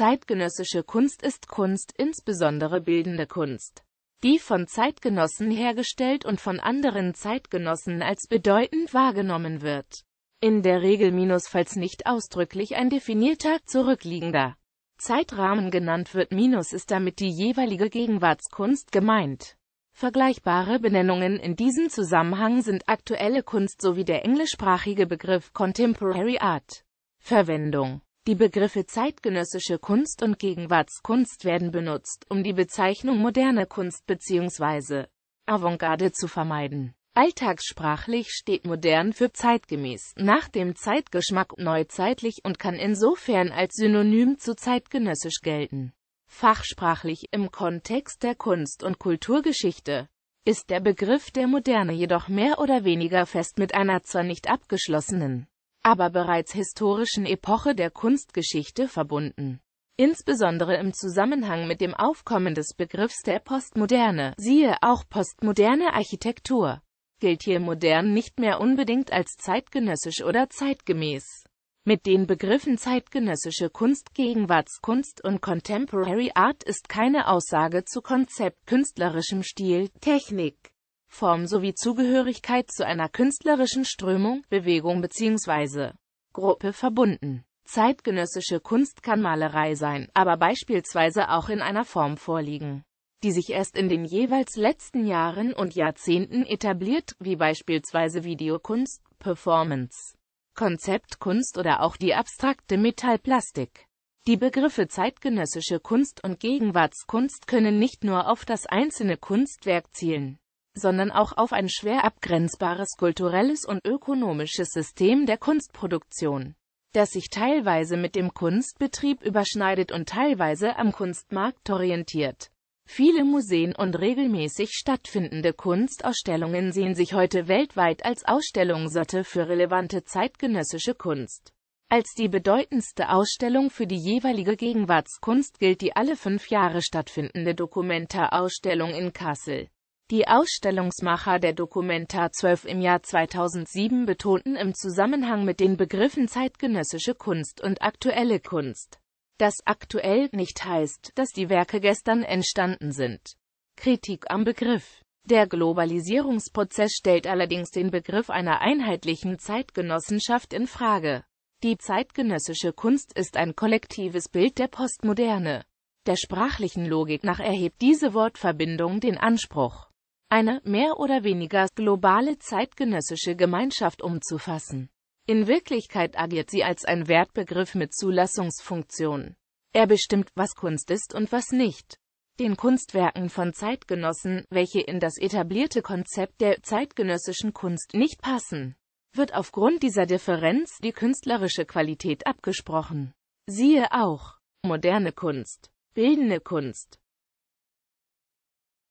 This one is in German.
Zeitgenössische Kunst ist Kunst, insbesondere bildende Kunst, die von Zeitgenossen hergestellt und von anderen Zeitgenossen als bedeutend wahrgenommen wird. In der Regel minus falls nicht ausdrücklich ein definierter, zurückliegender Zeitrahmen genannt wird minus ist damit die jeweilige Gegenwartskunst gemeint. Vergleichbare Benennungen in diesem Zusammenhang sind aktuelle Kunst sowie der englischsprachige Begriff Contemporary Art. Verwendung die Begriffe zeitgenössische Kunst und Gegenwartskunst werden benutzt, um die Bezeichnung moderne Kunst bzw. Avantgarde zu vermeiden. Alltagssprachlich steht modern für zeitgemäß, nach dem Zeitgeschmack neuzeitlich und kann insofern als Synonym zu zeitgenössisch gelten. Fachsprachlich im Kontext der Kunst- und Kulturgeschichte ist der Begriff der Moderne jedoch mehr oder weniger fest mit einer zwar nicht abgeschlossenen aber bereits historischen Epoche der Kunstgeschichte verbunden. Insbesondere im Zusammenhang mit dem Aufkommen des Begriffs der Postmoderne, siehe auch postmoderne Architektur, gilt hier modern nicht mehr unbedingt als zeitgenössisch oder zeitgemäß. Mit den Begriffen zeitgenössische Kunst, Gegenwartskunst und Contemporary Art ist keine Aussage zu Konzept, künstlerischem Stil, Technik, Form sowie Zugehörigkeit zu einer künstlerischen Strömung, Bewegung bzw. Gruppe verbunden. Zeitgenössische Kunst kann Malerei sein, aber beispielsweise auch in einer Form vorliegen, die sich erst in den jeweils letzten Jahren und Jahrzehnten etabliert, wie beispielsweise Videokunst, Performance, Konzeptkunst oder auch die abstrakte Metallplastik. Die Begriffe zeitgenössische Kunst und Gegenwartskunst können nicht nur auf das einzelne Kunstwerk zielen, sondern auch auf ein schwer abgrenzbares kulturelles und ökonomisches System der Kunstproduktion, das sich teilweise mit dem Kunstbetrieb überschneidet und teilweise am Kunstmarkt orientiert. Viele Museen und regelmäßig stattfindende Kunstausstellungen sehen sich heute weltweit als Ausstellungssorte für relevante zeitgenössische Kunst. Als die bedeutendste Ausstellung für die jeweilige Gegenwartskunst gilt die alle fünf Jahre stattfindende Dokumentarausstellung in Kassel. Die Ausstellungsmacher der Documenta 12 im Jahr 2007 betonten im Zusammenhang mit den Begriffen zeitgenössische Kunst und aktuelle Kunst, dass aktuell nicht heißt, dass die Werke gestern entstanden sind. Kritik am Begriff Der Globalisierungsprozess stellt allerdings den Begriff einer einheitlichen Zeitgenossenschaft in Frage. Die zeitgenössische Kunst ist ein kollektives Bild der Postmoderne. Der sprachlichen Logik nach erhebt diese Wortverbindung den Anspruch, eine mehr oder weniger globale zeitgenössische Gemeinschaft umzufassen. In Wirklichkeit agiert sie als ein Wertbegriff mit Zulassungsfunktion. Er bestimmt, was Kunst ist und was nicht. Den Kunstwerken von Zeitgenossen, welche in das etablierte Konzept der zeitgenössischen Kunst nicht passen, wird aufgrund dieser Differenz die künstlerische Qualität abgesprochen. Siehe auch moderne Kunst, bildende Kunst,